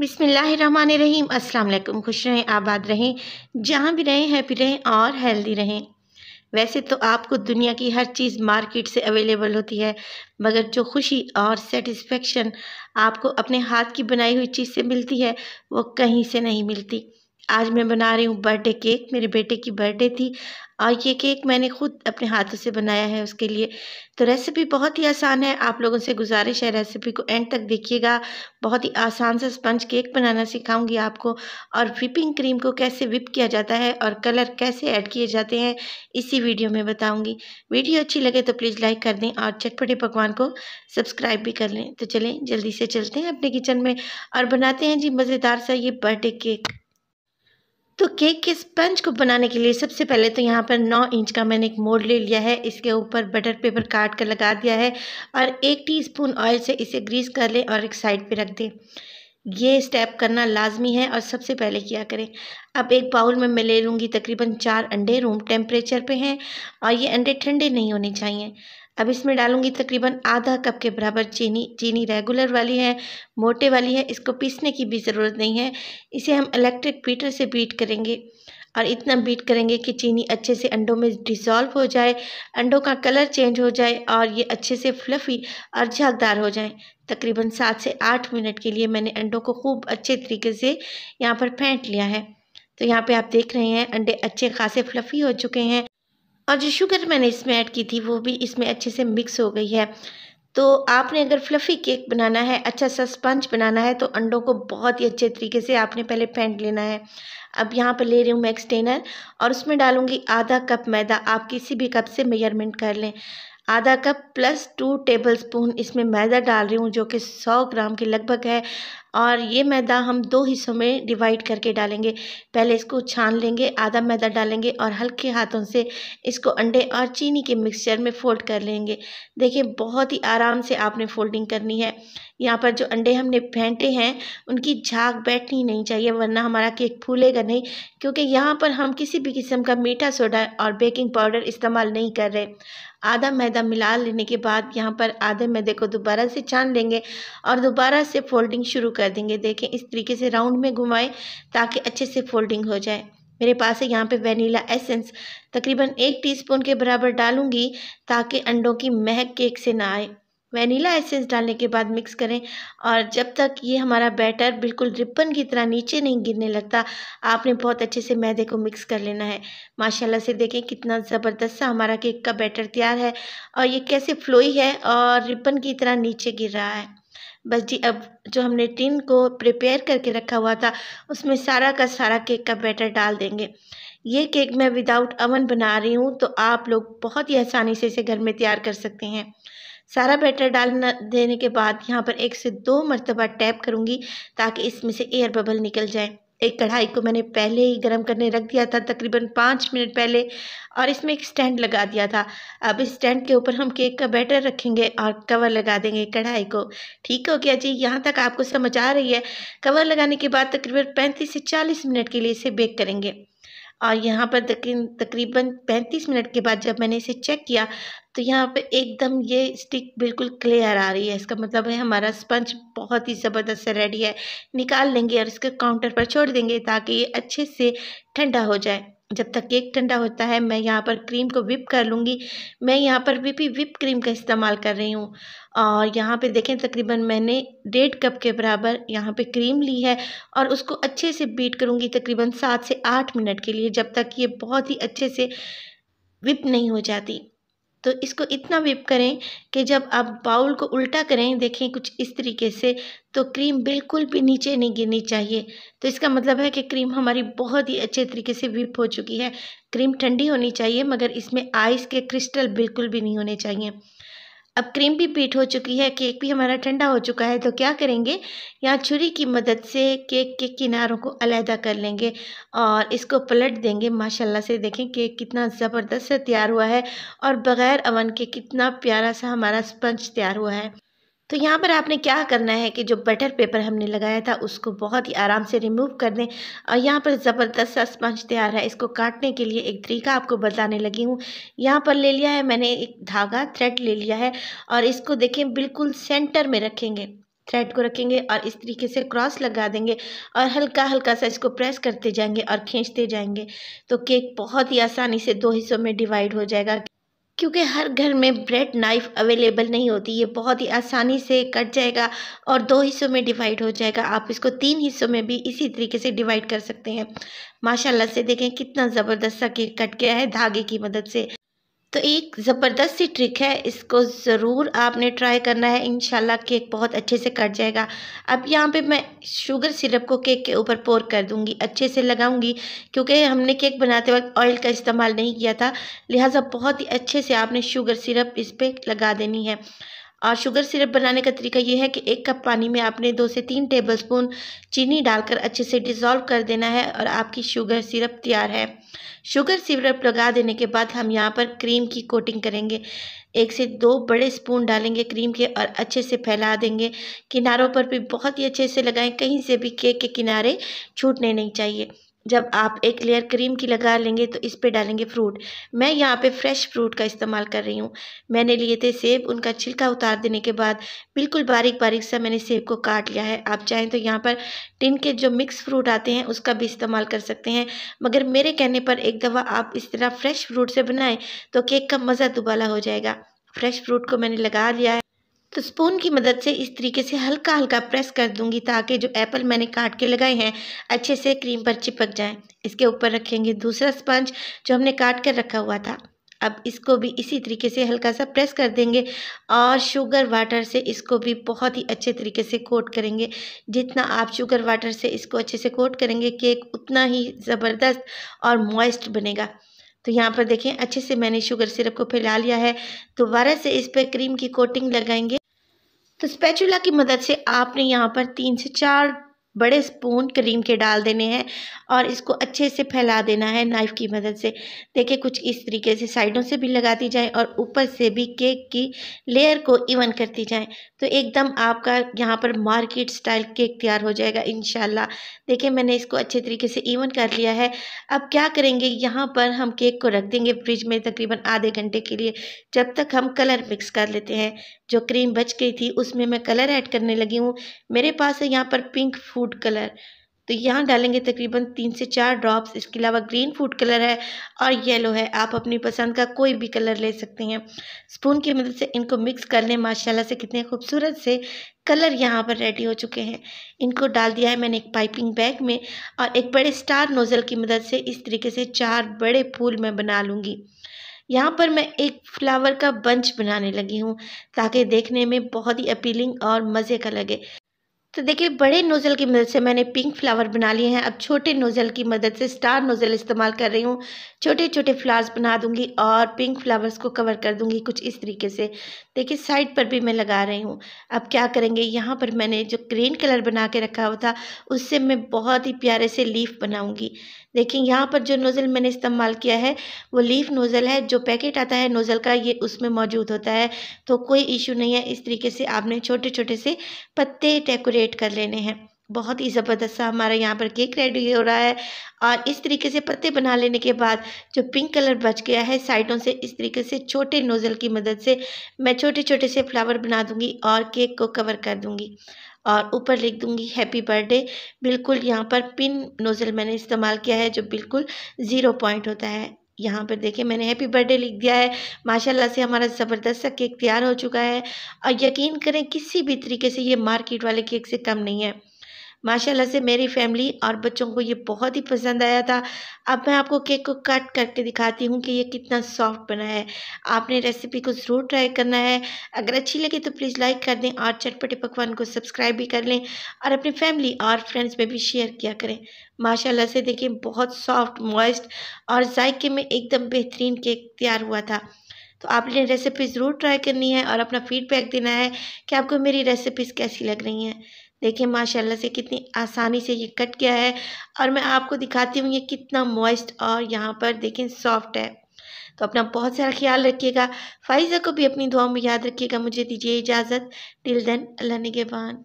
बिसमीम अल्लाम खुश रहें आबाद रहें जहाँ भी रहें हैप्पी रहें और हेल्दी रहें वैसे तो आपको दुनिया की हर चीज़ मार्केट से अवेलेबल होती है मगर जो खुशी और सेटिस्फेक्शन आपको अपने हाथ की बनाई हुई चीज़ से मिलती है वो कहीं से नहीं मिलती आज मैं बना रही हूँ बर्थडे केक मेरे बेटे की बर्थडे थी और ये केक मैंने खुद अपने हाथों से बनाया है उसके लिए तो रेसिपी बहुत ही आसान है आप लोगों से गुजारिश है रेसिपी को एंड तक देखिएगा बहुत ही आसान से स्पंज केक बनाना सिखाऊंगी आपको और विपिंग क्रीम को कैसे विप किया जाता है और कलर कैसे ऐड किए जाते हैं इसी वीडियो में बताऊँगी वीडियो अच्छी लगे तो प्लीज़ लाइक कर दें और चटपटे पकवान को सब्सक्राइब भी कर लें तो चलें जल्दी से चलते हैं अपने किचन में और बनाते हैं जी मज़ेदार सा ये बर्थडे केक तो केक के स्पंज को बनाने के लिए सबसे पहले तो यहाँ पर 9 इंच का मैंने एक मोल्ड ले लिया है इसके ऊपर बटर पेपर काट कर लगा दिया है और एक टीस्पून ऑयल से इसे ग्रीस कर लें और एक साइड पे रख दें ये स्टेप करना लाजमी है और सबसे पहले किया करें अब एक बाउल में मैं ले लूँगी तकरीबन चार अंडे रूम टेम्परेचर पे हैं और ये अंडे ठंडे नहीं होने चाहिए अब इसमें डालूंगी तकरीबन आधा कप के बराबर चीनी चीनी रेगुलर वाली है मोटे वाली है इसको पीसने की भी ज़रूरत नहीं है इसे हम इलेक्ट्रिक पीटर से बीट करेंगे और इतना बीट करेंगे कि चीनी अच्छे से अंडों में डिसॉल्व हो जाए अंडों का कलर चेंज हो जाए और ये अच्छे से फ्लफ़ी और झागदार हो जाए तकरीबन सात से आठ मिनट के लिए मैंने अंडों को खूब अच्छे तरीके से यहाँ पर फेंट लिया है तो यहाँ पे आप देख रहे हैं अंडे अच्छे खासे फ्लफ़ी हो चुके हैं और जो शुगर मैंने इसमें ऐड की थी वो भी इसमें अच्छे से मिक्स हो गई है तो आपने अगर फ्लफ़ी केक बनाना है अच्छा सा स्पंज बनाना है तो अंडों को बहुत ही अच्छे तरीके से आपने पहले फेंट लेना है अब यहाँ पर ले रही हूँ मैं एक्सटेनर और उसमें डालूँगी आधा कप मैदा आप किसी भी कप से मेजरमेंट कर लें आधा cup plus two tablespoon इसमें मैदा डाल रही हूँ जो कि सौ ग्राम के लगभग है और ये मैदा हम दो हिस्सों में डिवाइड करके डालेंगे पहले इसको छान लेंगे आधा मैदा डालेंगे और हल्के हाथों से इसको अंडे और चीनी के मिक्सचर में फोल्ड कर लेंगे देखिए बहुत ही आराम से आपने फोल्डिंग करनी है यहाँ पर जो अंडे हमने फेंटे हैं उनकी झाग बैठनी नहीं चाहिए वरना हमारा केक फूलेगा नहीं क्योंकि यहाँ पर हम किसी भी किस्म का मीठा सोडा और बेकिंग पाउडर इस्तेमाल नहीं कर रहे आधा मैदा मिला लेने के बाद यहाँ पर आधे मैदे को दोबारा से छान लेंगे और दोबारा से फोल्डिंग शुरू कर देंगे देखें इस तरीके से राउंड में घुमाएं ताकि अच्छे से फोल्डिंग हो जाए मेरे पास है यहाँ पे वेनीला एसेंस तकरीबन एक टीस्पून के बराबर डालूंगी ताकि अंडों की महक केक से ना आए वनीला एसेंस डालने के बाद मिक्स करें और जब तक ये हमारा बैटर बिल्कुल रिपन की तरह नीचे नहीं गिरने लगता आपने बहुत अच्छे से मैदे को मिक्स कर लेना है माशाल्लाह से देखें कितना ज़बरदस्त सा हमारा केक का बैटर तैयार है और ये कैसे फ्लोई है और रिपन की तरह नीचे गिर रहा है बस जी अब जो हमने टिन को प्रिपेयर करके रखा हुआ था उसमें सारा का सारा केक का बैटर डाल देंगे ये केक मैं विदाउट अवन बना रही हूँ तो आप लोग बहुत ही आसानी से इसे घर में तैयार कर सकते हैं सारा बैटर डालना देने के बाद यहाँ पर एक से दो मरतबा टैप करूँगी ताकि इसमें से एयर बबल निकल जाए एक कढ़ाई को मैंने पहले ही गर्म करने रख दिया था तकरीबन पाँच मिनट पहले और इसमें एक स्टैंड लगा दिया था अब इस स्टैंड के ऊपर हम केक का बैटर रखेंगे और कवर लगा देंगे कढ़ाई को ठीक हो गया जी यहाँ तक आपको समझ आ रही है कवर लगाने के बाद तकरीबन पैंतीस से चालीस मिनट के लिए इसे बेक करेंगे और यहाँ पर तकरीबन 35 मिनट के बाद जब मैंने इसे चेक किया तो यहाँ पर एकदम ये स्टिक बिल्कुल क्लियर आ रही है इसका मतलब है हमारा स्पंज बहुत ही ज़बरदस्त से रेडी है निकाल लेंगे और इसके काउंटर पर छोड़ देंगे ताकि ये अच्छे से ठंडा हो जाए जब तक केक ठंडा होता है मैं यहाँ पर क्रीम को विप कर लूँगी मैं यहाँ पर विपी विप क्रीम का इस्तेमाल कर रही हूँ और यहाँ पे देखें तकरीबन मैंने डेढ़ कप के बराबर यहाँ पे क्रीम ली है और उसको अच्छे से बीट करूँगी तकरीबन सात से आठ मिनट के लिए जब तक ये बहुत ही अच्छे से विप नहीं हो जाती तो इसको इतना विप करें कि जब आप बाउल को उल्टा करें देखें कुछ इस तरीके से तो क्रीम बिल्कुल भी नीचे नहीं गिरनी चाहिए तो इसका मतलब है कि क्रीम हमारी बहुत ही अच्छे तरीके से विप हो चुकी है क्रीम ठंडी होनी चाहिए मगर इसमें आइस के क्रिस्टल बिल्कुल भी नहीं होने चाहिए अब क्रीम भी बीट हो चुकी है केक भी हमारा ठंडा हो चुका है तो क्या करेंगे यहाँ छुरी की मदद से केक के किनारों को अलहदा कर लेंगे और इसको पलट देंगे माशाल्लाह से देखें केक कितना ज़बरदस्त से तैयार हुआ है और बग़ैर अवन के कितना प्यारा सा हमारा स्पंज तैयार हुआ है तो यहाँ पर आपने क्या करना है कि जो बटर पेपर हमने लगाया था उसको बहुत ही आराम से रिमूव कर दें और यहाँ पर ज़बरदस्त सा स्पंज तैयार है इसको काटने के लिए एक तरीका आपको बताने लगी हूँ यहाँ पर ले लिया है मैंने एक धागा थ्रेड ले लिया है और इसको देखें बिल्कुल सेंटर में रखेंगे थ्रेड को रखेंगे और इस तरीके से क्रॉस लगा देंगे और हल्का हल्का सा इसको प्रेस करते जाएंगे और खींचते जाएंगे तो केक बहुत ही आसानी से दो हिस्सों में डिवाइड हो जाएगा क्योंकि हर घर में ब्रेड नाइफ अवेलेबल नहीं होती ये बहुत ही आसानी से कट जाएगा और दो हिस्सों में डिवाइड हो जाएगा आप इसको तीन हिस्सों में भी इसी तरीके से डिवाइड कर सकते हैं माशाल्लाह से देखें कितना ज़बरदस्त सा केक कट गया है धागे की मदद से तो एक ज़बरदस्त सी ट्रिक है इसको ज़रूर आपने ट्राई करना है इन केक बहुत अच्छे से कट जाएगा अब यहाँ पे मैं शुगर सिरप को केक के ऊपर पोर कर दूँगी अच्छे से लगाऊँगी क्योंकि हमने केक बनाते वक्त ऑयल का इस्तेमाल नहीं किया था लिहाजा बहुत ही अच्छे से आपने शुगर सिरप इस पर लगा देनी है और शुगर सिरप बनाने का तरीका ये है कि एक कप पानी में आपने दो से तीन टेबलस्पून चीनी डालकर अच्छे से डिज़ोल्व कर देना है और आपकी शुगर सिरप तैयार है शुगर सिरप लगा देने के बाद हम यहाँ पर क्रीम की कोटिंग करेंगे एक से दो बड़े स्पून डालेंगे क्रीम के और अच्छे से फैला देंगे किनारों पर भी बहुत ही अच्छे से लगाएं कहीं से भी केक के किनारे छूटने नहीं चाहिए जब आप एक लेयर क्रीम की लगा लेंगे तो इस पे डालेंगे फ्रूट मैं यहाँ पे फ्रेश फ्रूट का इस्तेमाल कर रही हूँ मैंने लिए थे सेब उनका छिलका उतार देने के बाद बिल्कुल बारीक बारीक सा मैंने सेब को काट लिया है आप चाहें तो यहाँ पर टिन के जो मिक्स फ्रूट आते हैं उसका भी इस्तेमाल कर सकते हैं मगर मेरे कहने पर एक दफ़ा आप इस तरह फ्रेश फ्रूट से बनाएँ तो केक का मज़ा दुबाला हो जाएगा फ्रेश फ्रूट को मैंने लगा लिया है तो स्पून की मदद से इस तरीके से हल्का हल्का प्रेस कर दूंगी ताकि जो एप्पल मैंने काट के लगाए हैं अच्छे से क्रीम पर चिपक जाएं इसके ऊपर रखेंगे दूसरा स्पंज जो हमने काट कर रखा हुआ था अब इसको भी इसी तरीके से हल्का सा प्रेस कर देंगे और शुगर वाटर से इसको भी बहुत ही अच्छे तरीके से कोट करेंगे जितना आप शुगर वाटर से इसको अच्छे से कोट करेंगे केक उतना ही ज़बरदस्त और मॉइस्ट बनेगा तो यहाँ पर देखें अच्छे से मैंने शुगर सिरप को फैला लिया है दोबारा से इस पर क्रीम की कोटिंग लगाएंगे तो स्पैचुला की मदद से आपने यहाँ पर तीन से चार बड़े स्पून क्रीम के डाल देने हैं और इसको अच्छे से फैला देना है नाइफ़ की मदद से देखिए कुछ इस तरीके से साइडों से भी लगाती जाएं और ऊपर से भी केक की लेयर को इवन करती जाएं तो एकदम आपका यहाँ पर मार्केट स्टाइल केक तैयार हो जाएगा इन देखिए मैंने इसको अच्छे तरीके से इवन कर लिया है अब क्या करेंगे यहाँ पर हम केक को रख देंगे फ्रिज में तकरीबन आधे घंटे के लिए जब तक हम कलर मिक्स कर लेते हैं जो क्रीम बच गई थी उसमें मैं कलर ऐड करने लगी हूँ मेरे पास है यहाँ पर पिंक फूड कलर तो यहाँ डालेंगे तकरीबन तीन से चार ड्रॉप्स इसके अलावा ग्रीन फूड कलर है और येलो है आप अपनी पसंद का कोई भी कलर ले सकते हैं स्पून की मदद से इनको मिक्स कर लें माशाला से कितने खूबसूरत से कलर यहाँ पर रेडी हो चुके हैं इनको डाल दिया है मैंने एक पाइपिंग बैग में और एक बड़े स्टार नोज़ल की मदद से इस तरीके से चार बड़े फूल मैं बना लूँगी यहाँ पर मैं एक फ्लावर का बंच बनाने लगी हूँ ताकि देखने में बहुत ही अपीलिंग और मज़े का लगे तो देखिए बड़े नोज़ल की मदद से मैंने पिंक फ्लावर बना लिए हैं अब छोटे नोज़ल की मदद से स्टार नोज़ल इस्तेमाल कर रही हूँ छोटे छोटे फ्लावर्स बना दूंगी और पिंक फ्लावर्स को कवर कर दूंगी कुछ इस तरीके से देखिए साइड पर भी मैं लगा रही हूँ अब क्या करेंगे यहाँ पर मैंने जो ग्रीन कलर बना के रखा हुआ था उससे मैं बहुत ही प्यारे से लीफ बनाऊँगी देखिए यहाँ पर जो नोज़ल मैंने इस्तेमाल किया है वो लीफ नोज़ल है जो पैकेट आता है नोज़ल का ये उसमें मौजूद होता है तो कोई इशू नहीं है इस तरीके से आपने छोटे छोटे से पत्ते डेकोरेट कर लेने हैं बहुत ही ज़बरदस्त सा हमारा यहाँ पर केक रेडी हो रहा है और इस तरीके से पत्ते बना लेने के बाद जो पिंक कलर बच गया है साइडों से इस तरीके से छोटे नोज़ल की मदद से मैं छोटे छोटे से फ्लावर बना दूँगी और केक को कवर कर दूँगी और ऊपर लिख दूँगी हैप्पी बर्थडे बिल्कुल यहाँ पर पिन नोज़ल मैंने इस्तेमाल किया है जो बिल्कुल ज़ीरो पॉइंट होता है यहाँ पर देखें मैंने हैप्पी बर्थडे लिख दिया है माशाल्लाह से हमारा ज़बरदस्त सा केक तैयार हो चुका है और यकीन करें किसी भी तरीके से ये मार्केट वाले केक से कम नहीं है माशाल्लाह से मेरी फैमिली और बच्चों को ये बहुत ही पसंद आया था अब मैं आपको केक को कट करके दिखाती हूँ कि ये कितना सॉफ्ट बना है आपने रेसिपी को ज़रूर ट्राई करना है अगर अच्छी लगे तो प्लीज़ लाइक कर दें और चटपटे पकवान को सब्सक्राइब भी कर लें और अपनी फैमिली और फ्रेंड्स में भी शेयर किया करें माशाल्लाह से देखिए बहुत सॉफ्ट मॉइस्ट और जायके में एकदम बेहतरीन केक तैयार हुआ था तो आपने रेसिपी ज़रूर ट्राई करनी है और अपना फीडबैक देना है कि आपको मेरी रेसिपीज़ कैसी लग रही हैं देखिए माशाल्लाह से कितनी आसानी से ये कट गया है और मैं आपको दिखाती हूँ ये कितना मॉइस्ट और यहाँ पर देखें सॉफ्ट है तो अपना बहुत सारा ख्याल रखिएगा फाइजा को भी अपनी दुआ में याद रखिएगा मुझे दीजिए इजाज़त टिल देन अल्लाह निगेबान